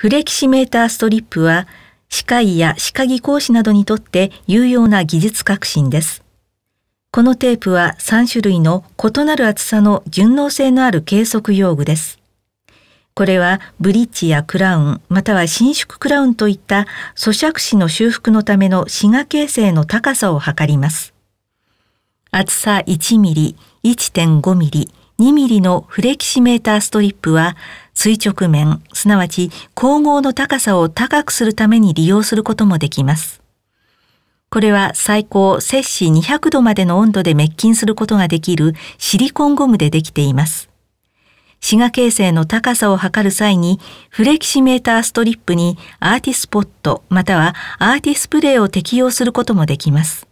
フレキシメーターストリップは、歯科医や歯科技工士などにとって有用な技術革新です。このテープは3種類の異なる厚さの順応性のある計測用具です。これはブリッジやクラウン、または伸縮クラウンといった咀嚼歯の修復のための歯が形成の高さを測ります。厚さ1ミリ、1.5ミリ、2mm のフレキシメーターストリップは垂直面、すなわち光合の高さを高くするために利用することもできます。これは最高摂氏200度までの温度で滅菌することができるシリコンゴムでできています。滋賀形成の高さを測る際にフレキシメーターストリップにアーティスポットまたはアーティスプレイを適用することもできます。